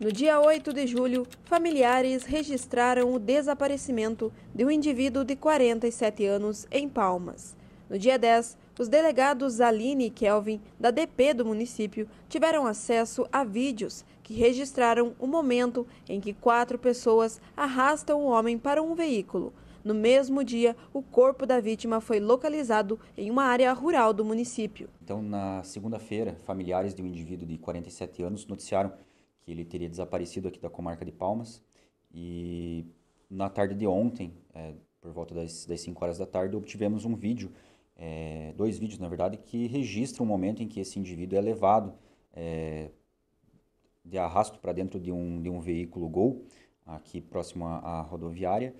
No dia 8 de julho, familiares registraram o desaparecimento de um indivíduo de 47 anos em Palmas. No dia 10, os delegados Aline e Kelvin, da DP do município, tiveram acesso a vídeos que registraram o momento em que quatro pessoas arrastam o homem para um veículo. No mesmo dia, o corpo da vítima foi localizado em uma área rural do município. Então, na segunda-feira, familiares de um indivíduo de 47 anos noticiaram que ele teria desaparecido aqui da comarca de Palmas. E na tarde de ontem, é, por volta das, 5 horas da tarde, obtivemos um vídeo, é, dois vídeos na verdade, que registram o momento em que esse indivíduo é levado é, de arrasto para dentro de um, de um veículo Gol, aqui próximo à, à rodoviária,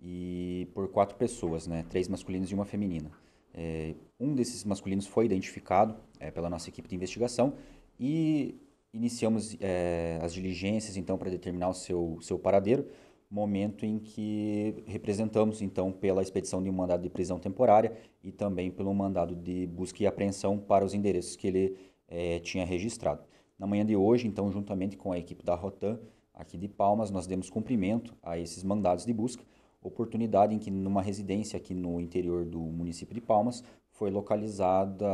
e por quatro pessoas, né, três masculinos e uma feminina. É, um desses masculinos foi identificado é, pela nossa equipe de investigação e Iniciamos é, as diligências, então, para determinar o seu, seu paradeiro, momento em que representamos, então, pela expedição de um mandado de prisão temporária e também pelo mandado de busca e apreensão para os endereços que ele é, tinha registrado. Na manhã de hoje, então, juntamente com a equipe da Rotan, aqui de Palmas, nós demos cumprimento a esses mandados de busca, oportunidade em que numa residência aqui no interior do município de Palmas foi localizada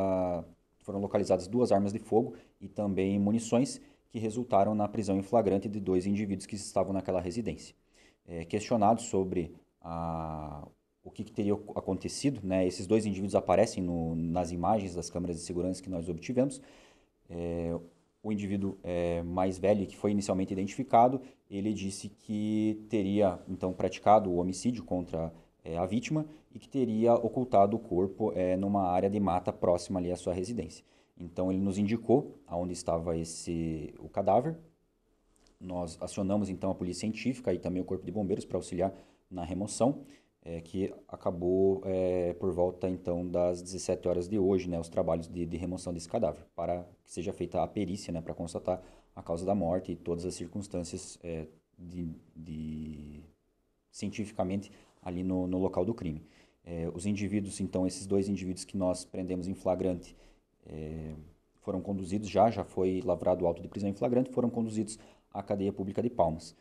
foram localizadas duas armas de fogo e também munições que resultaram na prisão em flagrante de dois indivíduos que estavam naquela residência. É, questionados sobre a, o que, que, teria acontecido, né, esses dois indivíduos aparecem no, nas imagens das câmeras de segurança que nós obtivemos. É, o indivíduo é, mais velho que foi inicialmente identificado, ele disse que teria então praticado o homicídio contra é, a vítima e que teria ocultado o corpo é, numa área de mata próxima ali à sua residência. Então ele nos indicou aonde estava esse o cadáver. Nós acionamos então a polícia científica e também o corpo de bombeiros para auxiliar na remoção, é, que acabou é, por volta então das 17 horas de hoje, né, os trabalhos de, de remoção desse cadáver, para que seja feita a perícia, né, para constatar a causa da morte e todas as circunstâncias é, de, de cientificamente ali no, no local do crime. É, os indivíduos, então, esses dois indivíduos que nós prendemos em flagrante é, foram conduzidos já, já foi lavrado o auto de prisão em flagrante, foram conduzidos à cadeia pública de Palmas.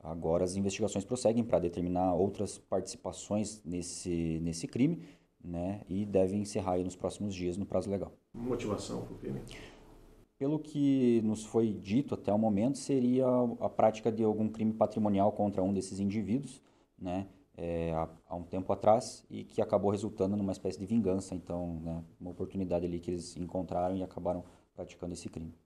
Agora as investigações prosseguem para determinar outras participações nesse, nesse crime, né? E devem encerrar nos próximos dias no prazo legal. Motivação para o crime? Pelo que nos foi dito até o momento, seria a prática de algum crime patrimonial contra um desses indivíduos, né? é, há, há, um tempo atrás e que acabou resultando numa espécie de vingança, então, né, uma oportunidade ali que eles encontraram e acabaram praticando esse crime.